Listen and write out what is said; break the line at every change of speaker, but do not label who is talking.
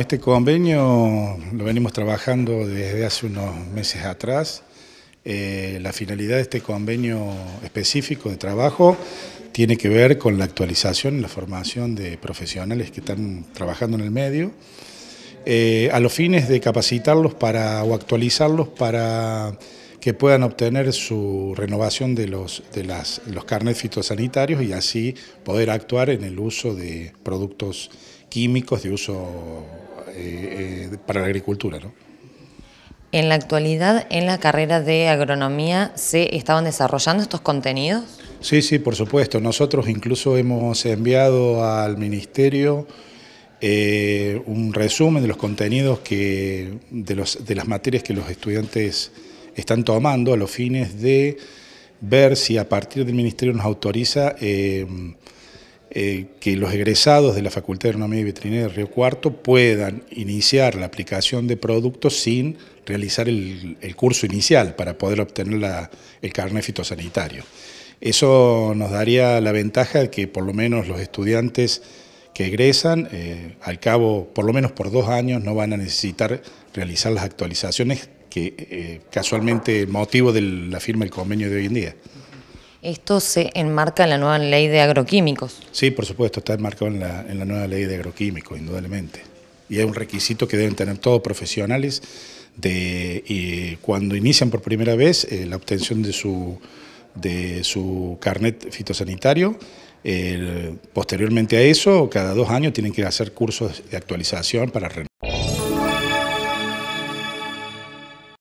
Este convenio lo venimos trabajando desde hace unos meses atrás. Eh, la finalidad de este convenio específico de trabajo tiene que ver con la actualización la formación de profesionales que están trabajando en el medio, eh, a los fines de capacitarlos para, o actualizarlos para que puedan obtener su renovación de los, de las, los carnets fitosanitarios y así poder actuar en el uso de productos químicos de uso eh, eh, para la agricultura.
En la actualidad, en la carrera de agronomía, ¿se estaban desarrollando estos contenidos?
Sí, sí, por supuesto. Nosotros incluso hemos enviado al ministerio eh, un resumen de los contenidos que, de, los, de las materias que los estudiantes están tomando a los fines de ver si a partir del ministerio nos autoriza... Eh, que los egresados de la Facultad de Agronomía y Veterinaria de Río Cuarto puedan iniciar la aplicación de productos sin realizar el, curso inicial para poder obtener el carné fitosanitario. Eso nos daría la ventaja de que por lo menos los estudiantes que egresan, eh, al cabo, por lo menos por dos años, no van a necesitar realizar las actualizaciones que eh, casualmente motivo de la firma del convenio de hoy en día.
Esto se enmarca en la nueva ley de agroquímicos.
Sí, por supuesto, está enmarcado en la, nueva ley de agroquímicos, indudablemente. Y es un requisito que deben tener todos profesionales de cuando inician por primera vez eh, la obtención de su, de su carnet fitosanitario. posteriormente a eso, cada dos años tienen que hacer cursos de actualización para